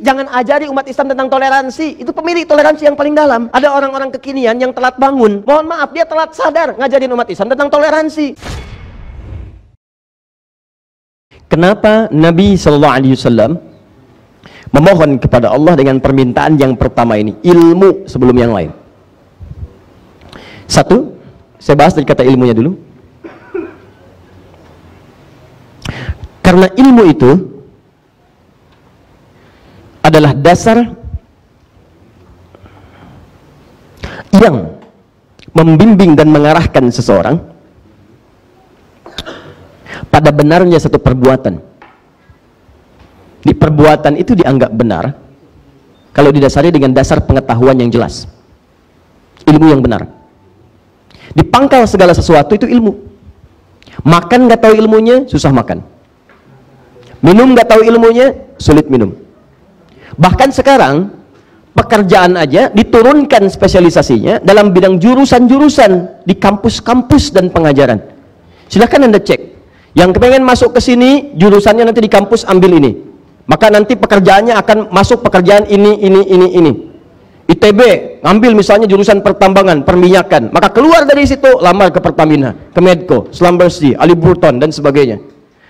jangan ajari umat Islam tentang toleransi. Itu pemilik toleransi yang paling dalam. Ada orang-orang kekinian yang telat bangun. Mohon maaf, dia telat sadar ngajarin umat Islam tentang toleransi. Kenapa Nabi Shallallahu Alaihi Wasallam memohon kepada Allah dengan permintaan yang pertama ini, ilmu sebelum yang lain? Satu, saya bahas dari kata ilmunya dulu. Karena ilmu itu adalah dasar yang membimbing dan mengarahkan seseorang pada benarnya satu perbuatan. Di perbuatan itu dianggap benar kalau didasari dengan dasar pengetahuan yang jelas. Ilmu yang benar. Di pangkal segala sesuatu itu ilmu. Makan nggak tahu ilmunya, susah makan. Minum nggak tahu ilmunya, sulit minum Bahkan sekarang pekerjaan aja diturunkan spesialisasinya dalam bidang jurusan-jurusan di kampus-kampus dan pengajaran. Silahkan Anda cek. Yang kepengen masuk ke sini, jurusannya nanti di kampus ambil ini. Maka nanti pekerjaannya akan masuk pekerjaan ini, ini, ini, ini. ITB ambil misalnya jurusan pertambangan, perminyakan, maka keluar dari situ lamar ke Pertamina, ke Medco, Slumbersee, aliburton dan sebagainya.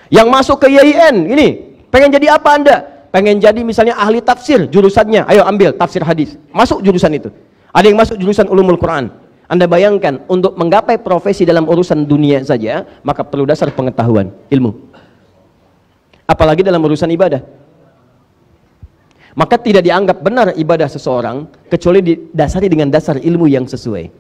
Yang masuk ke YIN ini pengen jadi apa Anda? pengen jadi misalnya ahli tafsir jurusannya ayo ambil tafsir hadis masuk jurusan itu ada yang masuk jurusan ulumul Quran anda bayangkan untuk menggapai profesi dalam urusan dunia saja maka perlu dasar pengetahuan ilmu apalagi dalam urusan ibadah maka tidak dianggap benar ibadah seseorang kecuali didasari dengan dasar ilmu yang sesuai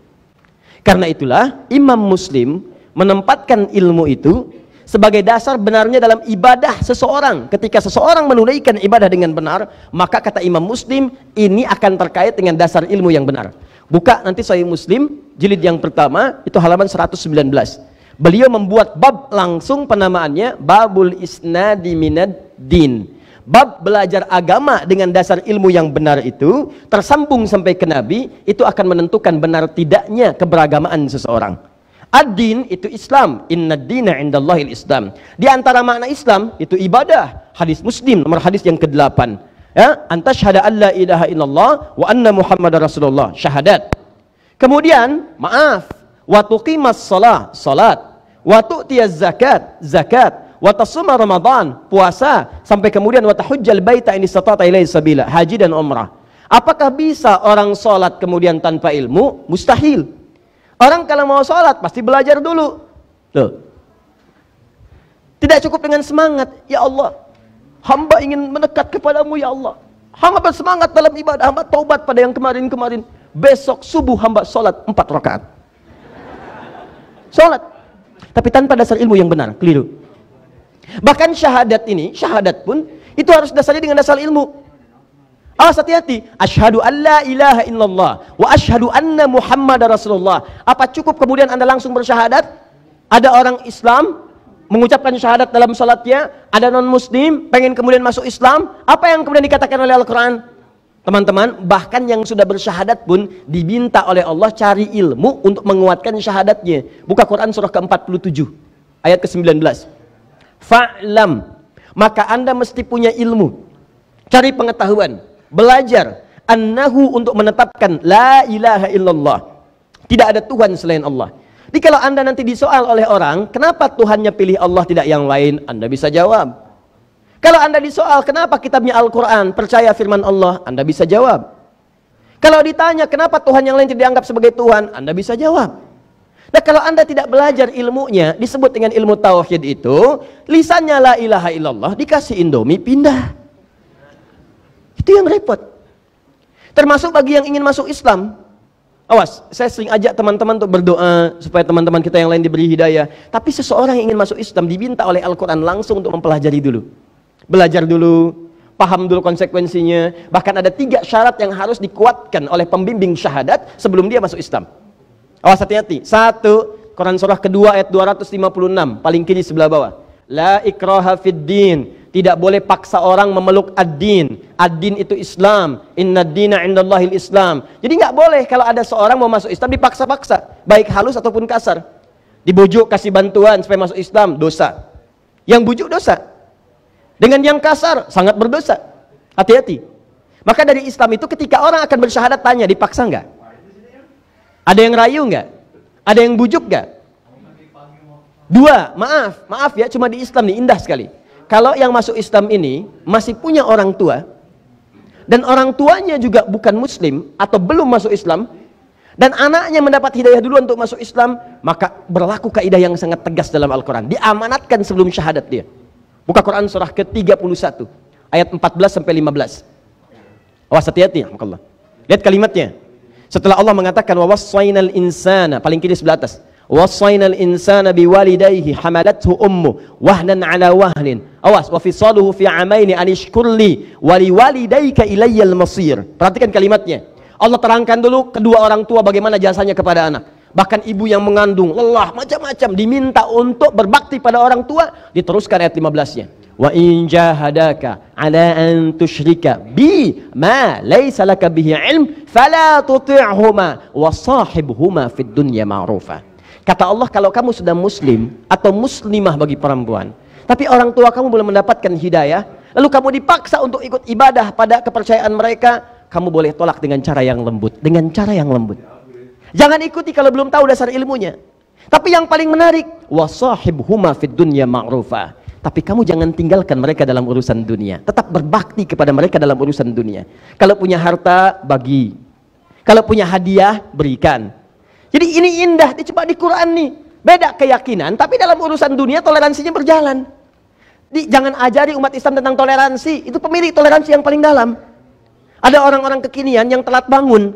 karena itulah imam muslim menempatkan ilmu itu sebagai dasar benarnya dalam ibadah seseorang. Ketika seseorang menunaikan ibadah dengan benar, maka kata Imam Muslim, ini akan terkait dengan dasar ilmu yang benar. Buka nanti Saya Muslim, jilid yang pertama, itu halaman 119. Beliau membuat bab langsung penamaannya Babul Isnadi Minad Din bab belajar agama dengan dasar ilmu yang benar itu tersambung sampai ke Nabi itu akan menentukan benar tidaknya keberagamaan seseorang. Ad-din itu Islam. Inna dina indallahil Islam. Di antara makna Islam itu ibadah. Hadis Muslim nomor hadis yang ke-8. Ya, antashhada alla ilaha illallah wa anna Muhammadar Rasulullah. Syahadat. Kemudian, maaf, wa tuqimas salah, salat, wa tu'tiyaz zakat, zakat, wa tasuma Ramadan, puasa, sampai kemudian wa tahujjal baita in istata ilaihi sabila, haji dan umrah. Apakah bisa orang salat kemudian tanpa ilmu? Mustahil. Orang kalau mau sholat pasti belajar dulu. Tuh. Tidak cukup dengan semangat. Ya Allah, hamba ingin mendekat kepadamu ya Allah. Hamba bersemangat dalam ibadah, hamba taubat pada yang kemarin-kemarin. Besok subuh hamba sholat empat rakaat. Sholat. Tapi tanpa dasar ilmu yang benar, keliru. Bahkan syahadat ini, syahadat pun, itu harus dasarnya dengan dasar ilmu. Awas hati-hati. Ashadu an la ilaha illallah. Wa ashadu anna Muhammad Rasulullah. Apa cukup kemudian Anda langsung bersyahadat? Ada orang Islam mengucapkan syahadat dalam salatnya, ada non-muslim pengen kemudian masuk Islam, apa yang kemudian dikatakan oleh Al-Quran? Teman-teman, bahkan yang sudah bersyahadat pun diminta oleh Allah cari ilmu untuk menguatkan syahadatnya. Buka Quran surah ke-47, ayat ke-19. Fa'lam, maka Anda mesti punya ilmu. Cari pengetahuan belajar annahu untuk menetapkan la ilaha illallah. Tidak ada Tuhan selain Allah. Jadi kalau Anda nanti disoal oleh orang, kenapa Tuhannya pilih Allah tidak yang lain? Anda bisa jawab. Kalau Anda disoal kenapa kitabnya Al-Qur'an percaya firman Allah, Anda bisa jawab. Kalau ditanya kenapa Tuhan yang lain tidak dianggap sebagai Tuhan, Anda bisa jawab. Nah kalau anda tidak belajar ilmunya, disebut dengan ilmu tauhid itu, lisannya la ilaha illallah, dikasih indomie, pindah. Itu yang repot. Termasuk bagi yang ingin masuk Islam. Awas, saya sering ajak teman-teman untuk berdoa supaya teman-teman kita yang lain diberi hidayah. Tapi seseorang yang ingin masuk Islam diminta oleh Al-Quran langsung untuk mempelajari dulu. Belajar dulu, paham dulu konsekuensinya. Bahkan ada tiga syarat yang harus dikuatkan oleh pembimbing syahadat sebelum dia masuk Islam. Awas hati-hati. Satu, Quran surah kedua ayat 256, paling kiri sebelah bawah. La ikraha fid din. Tidak boleh paksa orang memeluk ad-din. Ad-din itu Islam. Inna dina indallahil Islam. Jadi nggak boleh kalau ada seorang mau masuk Islam dipaksa-paksa. Baik halus ataupun kasar. Dibujuk kasih bantuan supaya masuk Islam. Dosa. Yang bujuk dosa. Dengan yang kasar sangat berdosa. Hati-hati. Maka dari Islam itu ketika orang akan bersyahadat tanya dipaksa nggak? Ada yang rayu nggak? Ada yang bujuk nggak? Dua, maaf, maaf ya, cuma di Islam nih indah sekali kalau yang masuk Islam ini masih punya orang tua dan orang tuanya juga bukan muslim atau belum masuk Islam dan anaknya mendapat hidayah dulu untuk masuk Islam maka berlaku kaidah yang sangat tegas dalam Al-Quran diamanatkan sebelum syahadat dia buka Quran surah ke-31 ayat 14 sampai 15 awas hati-hati ya Allah lihat kalimatnya setelah Allah mengatakan wawasainal insana paling kiri sebelah atas wasainal insana biwalidayhi hamalathu ummu wahnan ala wahnin Awas, wa fisaluhu fi amaini anishkurli wali walidayka ilayyal masir. Perhatikan kalimatnya. Allah terangkan dulu kedua orang tua bagaimana jasanya kepada anak. Bahkan ibu yang mengandung, lelah, macam-macam diminta untuk berbakti pada orang tua, diteruskan ayat 15-nya. Wa in jahadaka ala an tushrika bi ma laysa laka bihi ilm fala tuti'huma wa sahibhuma fid dunya ma'rufa. Kata Allah kalau kamu sudah muslim atau muslimah bagi perempuan, tapi orang tua kamu belum mendapatkan hidayah, lalu kamu dipaksa untuk ikut ibadah pada kepercayaan mereka, kamu boleh tolak dengan cara yang lembut, dengan cara yang lembut. Jangan ikuti kalau belum tahu dasar ilmunya. Tapi yang paling menarik, wasahibhuma fid dunya ma'rufa. Tapi kamu jangan tinggalkan mereka dalam urusan dunia. Tetap berbakti kepada mereka dalam urusan dunia. Kalau punya harta, bagi. Kalau punya hadiah, berikan. Jadi ini indah, dicoba di Quran nih. Beda keyakinan, tapi dalam urusan dunia toleransinya berjalan. Di, jangan ajari umat Islam tentang toleransi. Itu pemilik toleransi yang paling dalam. Ada orang-orang kekinian yang telat bangun.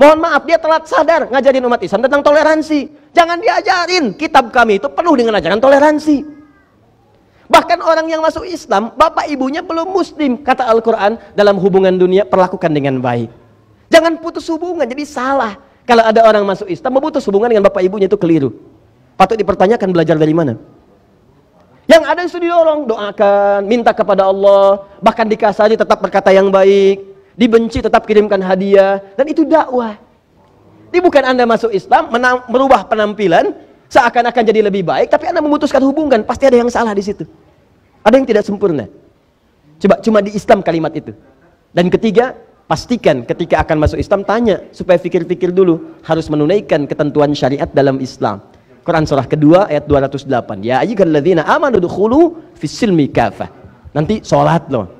Mohon maaf, dia telat sadar ngajarin umat Islam tentang toleransi. Jangan diajarin. Kitab kami itu penuh dengan ajaran toleransi. Bahkan orang yang masuk Islam, bapak ibunya belum muslim. Kata Al-Quran, dalam hubungan dunia perlakukan dengan baik. Jangan putus hubungan, jadi salah. Kalau ada orang masuk Islam, memutus hubungan dengan bapak ibunya itu keliru. Patut dipertanyakan belajar dari mana? Yang ada itu didorong, doakan, minta kepada Allah, bahkan dikasari tetap berkata yang baik, dibenci tetap kirimkan hadiah, dan itu dakwah. Ini bukan Anda masuk Islam, menang, merubah penampilan, seakan-akan jadi lebih baik, tapi Anda memutuskan hubungan, pasti ada yang salah di situ. Ada yang tidak sempurna. Coba cuma di Islam kalimat itu. Dan ketiga, pastikan ketika akan masuk Islam, tanya supaya pikir-pikir dulu, harus menunaikan ketentuan syariat dalam Islam. Quran surah kedua ayat 208. Ya ayyuhalladzina amanu dukhulu fis silmi kafah. Nanti sholat loh.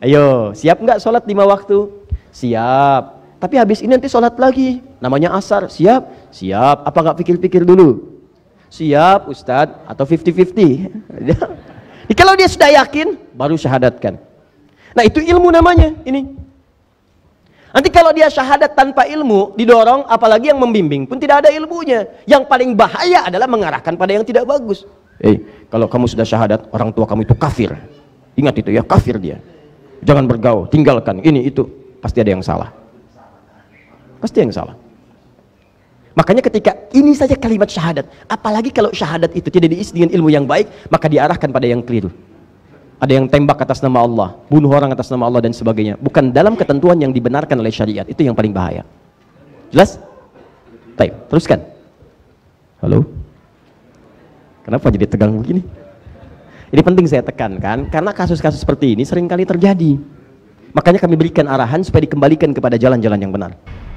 Ayo, siap nggak sholat lima waktu? Siap. Tapi habis ini nanti sholat lagi. Namanya asar. Siap? Siap. Apa nggak pikir-pikir dulu? Siap ustad atau 50-50. Kalau dia sudah yakin, baru syahadatkan. Nah itu ilmu namanya ini. Nanti kalau dia syahadat tanpa ilmu, didorong apalagi yang membimbing pun tidak ada ilmunya. Yang paling bahaya adalah mengarahkan pada yang tidak bagus. Eh, kalau kamu sudah syahadat, orang tua kamu itu kafir. Ingat itu ya, kafir dia. Jangan bergaul, tinggalkan ini itu. Pasti ada yang salah. Pasti yang salah. Makanya ketika ini saja kalimat syahadat, apalagi kalau syahadat itu tidak diisi dengan ilmu yang baik, maka diarahkan pada yang keliru ada yang tembak atas nama Allah, bunuh orang atas nama Allah dan sebagainya. Bukan dalam ketentuan yang dibenarkan oleh syariat. Itu yang paling bahaya. Jelas? Baik, teruskan. Halo? Kenapa jadi tegang begini? Ini penting saya tekankan karena kasus-kasus seperti ini seringkali terjadi. Makanya kami berikan arahan supaya dikembalikan kepada jalan-jalan yang benar.